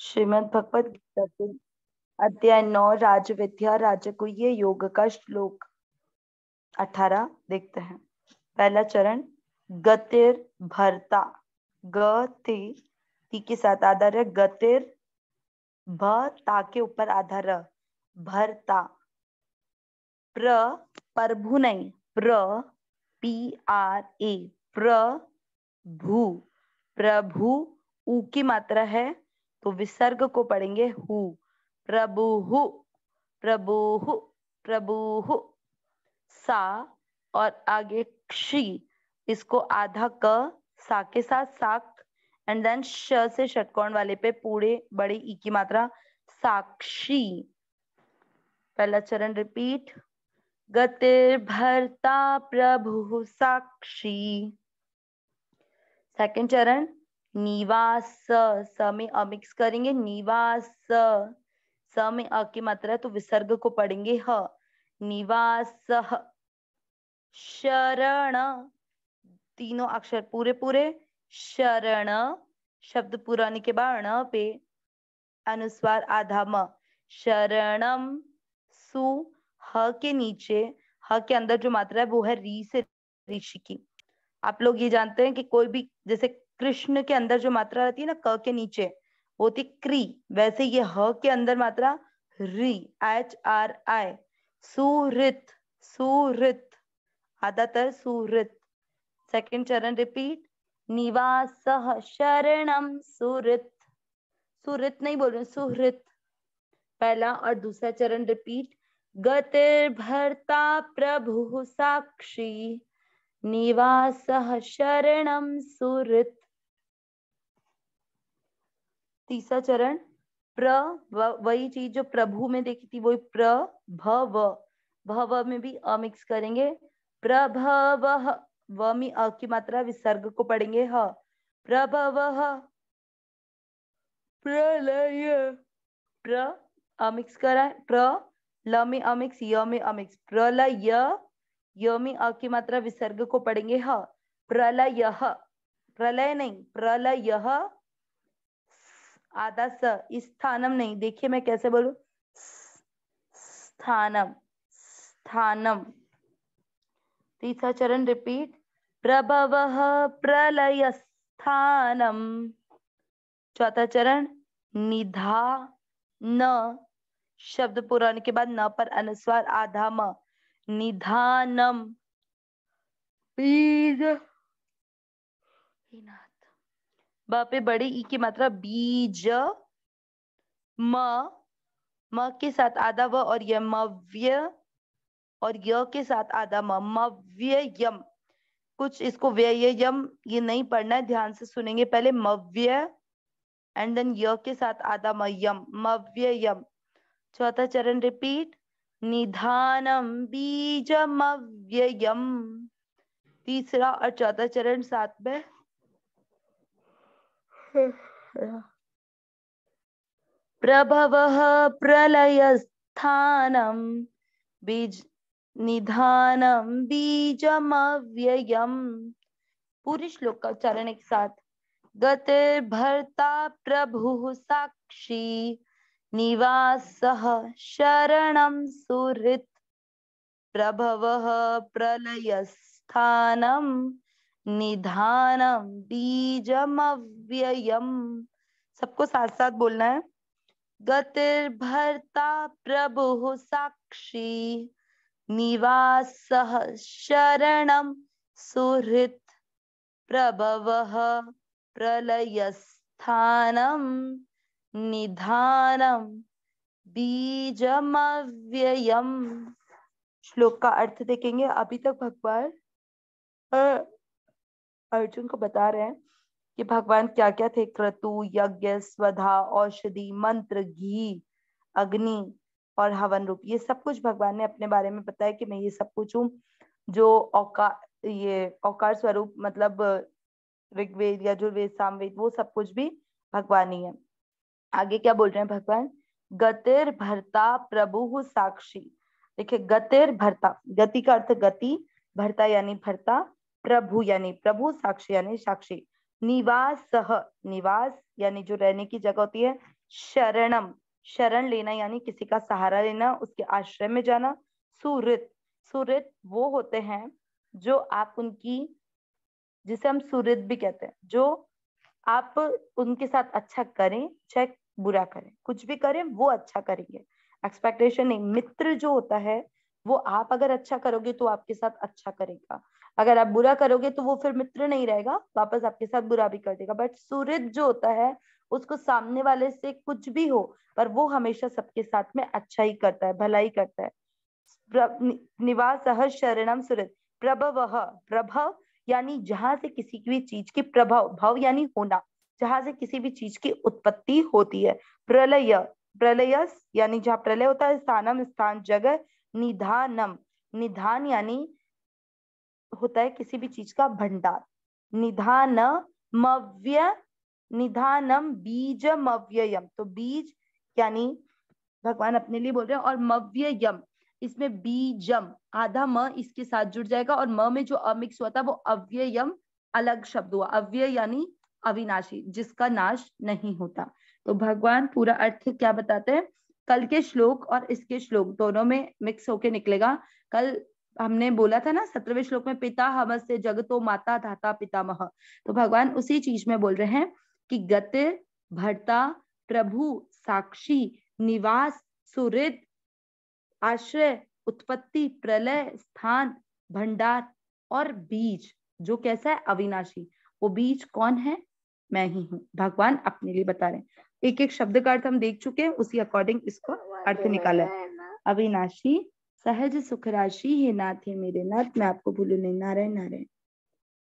श्रीमद् भगवत गीता के अध्याय नौ राज विद्या राजकुय योग का श्लोक अठारह देखते हैं पहला चरण गतिर भरता गति ती के साथ आधार है गतिर भ ता के ऊपर आधार भरता प्र प्रभु नहीं प्र पी आर ए प्र भू प्रभु ऊ की मात्रा है तो विसर्ग को पढ़ेंगे हु प्रभु हु प्रभु हु प्रभु हु सा और आगे क्षी इसको आधा क सा के साथ साक एंड देन श से षटकोण वाले पे पूरे बड़े ई की मात्रा साक्षी पहला चरण रिपीट गतिर्भरता प्रभु साक्षी सेकंड चरण निवास स में अमिक्स करेंगे निवास स में अ की मात्रा है तो विसर्ग को पढ़ेंगे ह निवास शरण तीनों अक्षर पूरे पूरे शरण शब्द पूरा होने के बाद अण पे अनुस्वार आधा म शरणम सु ह के नीचे ह के अंदर जो मात्रा है वो है री से ऋषि की आप लोग ये जानते हैं कि कोई भी जैसे कृष्ण के अंदर जो मात्रा रहती है ना क के नीचे होती क्री वैसे ये ह के अंदर मात्रा री एच आर आई सुरित सुरित आदातर सुहृत सुरित सेकेंड चरण रिपीट निवास शरणम सुरित सुरित नहीं बोल रहे सुहृत पहला और दूसरा चरण रिपीट गतिर्भरता प्रभु साक्षी निवास शरणम सुहृत तीसरा चरण प्र वही चीज जो प्रभु में देखी थी वही प्र भ व में भी अमिक्स करेंगे प्रभव व में अ की मात्रा विसर्ग को पढ़ेंगे ह प्रभव प्रलय प्र अमिक्स करा प्र ल में अमिक्स य में अमिक्स प्रलय य में अ की मात्रा विसर्ग को पढ़ेंगे ह प्रलय प्रलय नहीं प्रलय आधा स स्थानम नहीं देखिए मैं कैसे बोलू स्थानम स्थानम तीसरा चरण रिपीट प्रभव प्रलय स्थानम चौथा चरण निधा न शब्द पुराने के बाद न पर अनुस्वार आधा म निधानम प्लीज ब पे बड़े ई की मात्रा बीज म म के साथ आधा व और यम मव्य और य के साथ आधा म मव्य यम कुछ इसको व्यय यम ये नहीं पढ़ना है ध्यान से सुनेंगे पहले मव्य एंड देन य के साथ आधा म यम मव्य यम चौथा चरण रिपीट निधानम यम तीसरा और चौथा चरण साथ में प्रभव प्रलयस्थानं बीज निधानं बीजमव्ययम् पूरे श्लोक का उच्चारण एक साथ भर्ता प्रभु साक्षी निवास शरण सुहृत प्रभव प्रलयस्थानम निधानम अव्ययम सबको साथ साथ बोलना है गतिर भरता प्रभु साक्षी निवास शरण सुहृत प्रभव प्रलयस्थानम निधानम बीजमव्ययम श्लोक का अर्थ देखेंगे अभी तक भगवान अर्जुन को बता रहे हैं कि भगवान क्या क्या थे क्रतु यज्ञ स्वधा औषधि मंत्र घी अग्नि और हवन रूप ये सब कुछ भगवान ने अपने बारे में बताया कि मैं ये सब कुछ हूँ जो औकार ये औकार स्वरूप मतलब ऋग्वेद यजुर्वेद सामवेद वो सब कुछ भी भगवान ही है आगे क्या बोल रहे हैं भगवान गतिर भरता प्रभु साक्षी देखिए गतिर भरता गति का अर्थ गति भरता यानी भरता प्रभु यानी प्रभु साक्षी यानी साक्षी निवास सह निवास यानी जो रहने की जगह होती है शरणम शरण लेना यानी किसी का सहारा लेना उसके आश्रम में जाना सूरत सूरत वो होते हैं जो आप उनकी जिसे हम सूरत भी कहते हैं जो आप उनके साथ अच्छा करें चाहे बुरा करें कुछ भी करें वो अच्छा करेंगे एक्सपेक्टेशन नहीं मित्र जो होता है वो आप अगर अच्छा करोगे तो आपके साथ अच्छा करेगा अगर आप बुरा करोगे तो वो फिर मित्र नहीं रहेगा वापस आपके साथ बुरा भी कर देगा बट सूरज जो होता है उसको सामने वाले से कुछ भी हो पर वो हमेशा सबके साथ में अच्छा ही करता है भला ही करता है निवास शरणम सूरज प्रभव प्रभव यानी जहां से किसी भी चीज की प्रभाव भाव यानी होना जहां से किसी भी चीज की उत्पत्ति होती है प्रलय प्रलय यानी जहाँ प्रलय होता है स्थानम स्थान जगह निधानम निधान यानी होता है किसी भी चीज का भंडार निधान मव्य निधानम बीज मव्ययम तो बीज यानी भगवान अपने लिए बोल रहे हैं और मव्ययम इसमें बीजम आधा म इसके साथ जुड़ जाएगा और म में जो अमिक्स हुआ था वो अव्ययम अलग शब्द हुआ अव्यय यानी अविनाशी जिसका नाश नहीं होता तो भगवान पूरा अर्थ क्या बताते हैं कल के श्लोक और इसके श्लोक दोनों में मिक्स होके निकलेगा कल हमने बोला था ना सत्रहवें श्लोक में पिता हम से जगतो माता धाता पितामह तो भगवान उसी चीज में बोल रहे हैं कि गत भरता प्रभु साक्षी निवास सुहृद आश्रय उत्पत्ति प्रलय स्थान भंडार और बीज जो कैसा है अविनाशी वो बीज कौन है मैं ही हूँ भगवान अपने लिए बता रहे हैं एक एक शब्द का अर्थ हम देख चुके हैं उसी अकॉर्डिंग इसको अर्थ निकाला है अविनाशी सहज सुख राशि हे नाथ हे मेरे नाथ मैं आपको भूलू नहीं नारायण नारायण